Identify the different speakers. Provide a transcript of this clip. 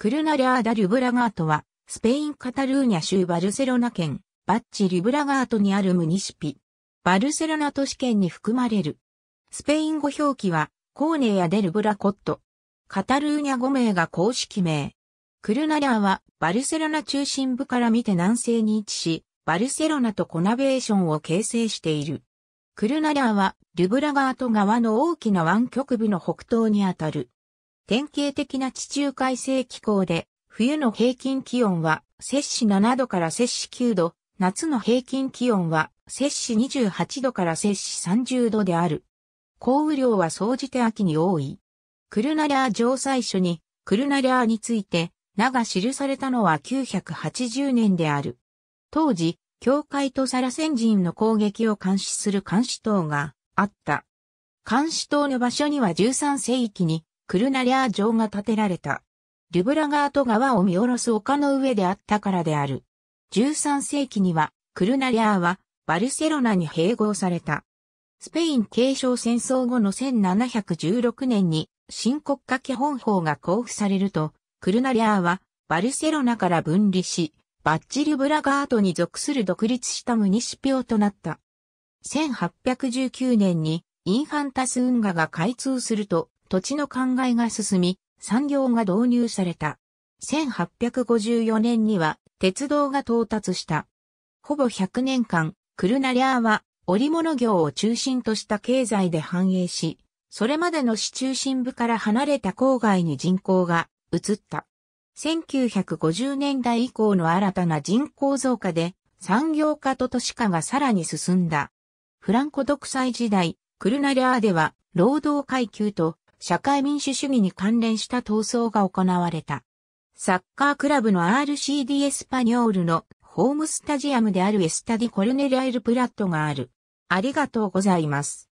Speaker 1: クルナリアーダ・リュブラガートは、スペイン・カタルーニャ州バルセロナ県、バッチ・リュブラガートにあるムニシピ。バルセロナ都市圏に含まれる。スペイン語表記は、コーネやデルブラコット。カタルーニャ5名が公式名。クルナリアーは、バルセロナ中心部から見て南西に位置し、バルセロナとコナベーションを形成している。クルナリアーは、リュブラガート側の大きな湾曲部の北東にあたる。典型的な地中海性気候で、冬の平均気温は摂氏7度から摂氏9度、夏の平均気温は摂氏28度から摂氏30度である。降雨量は総じて秋に多い。クルナリャー城最初に、クルナリャーについて、名が記されたのは980年である。当時、教会とサラセン人の攻撃を監視する監視塔があった。監視塔の場所には13世紀にクルナリャー城が建てられた。リュブラガート川を見下ろす丘の上であったからである。13世紀には、クルナリャーは、バルセロナに併合された。スペイン継承戦争後の1716年に、新国家基本法が交付されると、クルナリャーは、バルセロナから分離し、バッチリブラガートに属する独立したムニシピオとなった。1819年に、インファンタス運河が開通すると、土地の考えが進み、産業が導入された。1854年には鉄道が到達した。ほぼ100年間、クルナリャーは織物業を中心とした経済で繁栄し、それまでの市中心部から離れた郊外に人口が移った。1950年代以降の新たな人口増加で産業化と都市化がさらに進んだ。フランコ独裁時代、クルナリャーでは労働階級と社会民主主義に関連した闘争が行われた。サッカークラブの RCD エスパニョールのホームスタジアムであるエスタディコルネリアイルプラットがある。ありがとうございます。